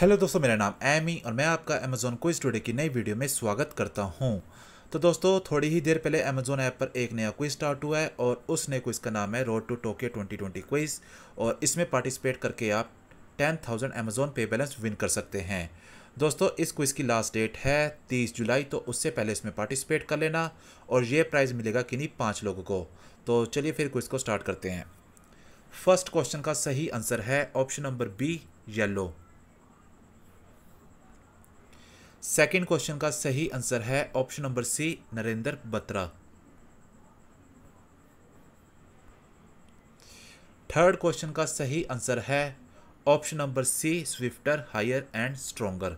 hello दोस्तों मेरा नाम एमी और मैं आपका अमेजोन क्विज टुडे की नई वीडियो में स्वागत करता हूं तो दोस्तों थोड़ी ही देर पहले अमेजोन ऐप पर एक नया क्विज स्टार्ट हुआ है और उस नए क्विज का नाम है रोड टू टोक्यो 2020 क्विज और इसमें पार्टिसिपेट करके आप 10,000 थाउजेंड अमेजोन पे बैलेंस विन कर सकते हैं दोस्तों इस क्विज़ की लास्ट डेट है 30 जुलाई तो उससे पहले इसमें पार्टिसिपेट कर लेना और ये प्राइज़ मिलेगा किन्हीं पाँच लोगों को तो चलिए फिर क्विज़ को स्टार्ट करते हैं फर्स्ट क्वेश्चन का सही आंसर है option number B yellow second question का सही आंसर है option number C Narendra Batra third question का सही आंसर है option number C swifter higher and stronger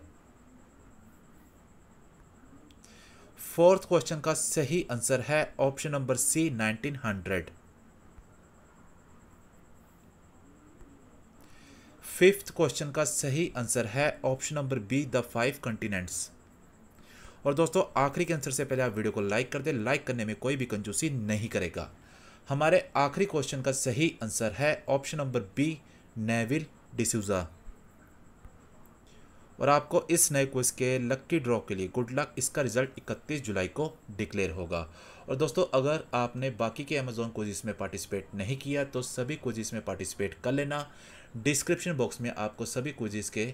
fourth question का सही आंसर है option number C 1900 fifth question का सही आंसर है option number B the five continents और दोस्तों आखिरी के आंसर से पहले आप वीडियो को लाइक कर दें लाइक करने में कोई भी कंजूसी नहीं करेगा हमारे आखिरी क्वेश्चन का सही आंसर है option number B Neville D'Souza और आपको इस नए क्विज के लक्की ड्रॉ के लिए गुड लक इसका रिजल्ट 31 जुलाई को डिक्लेयर होगा और दोस्तों अगर आपने बाकी के अमेजोन कोजिस में पार्टिसिपेट नहीं किया तो सभी कोजिस में पार्टिसिपेट कर लेना डिस्क्रिप्शन बॉक्स में आपको सभी कोजिस के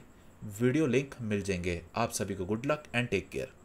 वीडियो लिंक मिल जाएंगे आप सभी को good luck and take care